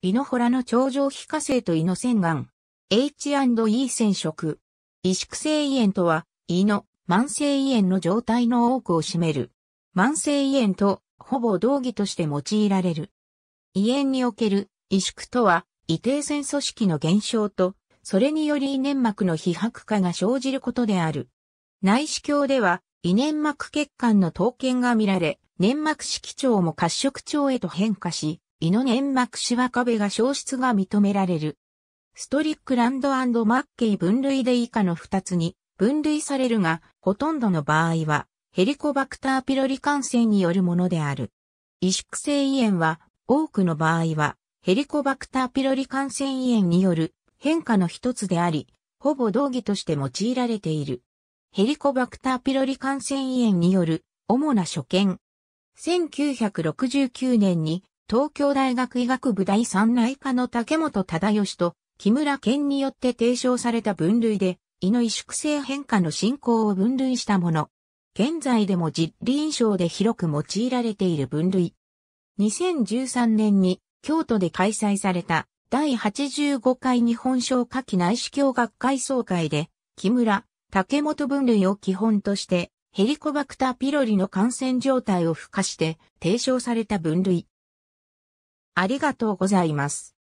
イノホラの頂上皮下性と胃の腺がん。H&E 染色。萎縮性胃炎とは、胃の慢性胃炎の状態の多くを占める。慢性胃炎とほぼ同義として用いられる。胃炎における萎縮とは、胃底腺組織の減少と、それにより胃粘膜の被白化が生じることである。内視鏡では、胃粘膜血管の統腱が見られ、粘膜色調も褐色調へと変化し、胃の粘膜シワ壁が消失が認められる。ストリックランドマッケイ分類で以下の2つに分類されるが、ほとんどの場合はヘリコバクターピロリ感染によるものである。萎縮性胃炎は多くの場合はヘリコバクターピロリ感染胃炎による変化の一つであり、ほぼ同義として用いられている。ヘリコバクターピロリ感染胃炎による主な所見。1969年に東京大学医学部第三内科の竹本忠義と木村健によって提唱された分類で、胃の萎縮性変化の進行を分類したもの。現在でも実臨床で広く用いられている分類。2013年に京都で開催された第85回日本消化器内視鏡学会総会で、木村、竹本分類を基本として、ヘリコバクターピロリの感染状態を付加して提唱された分類。ありがとうございます。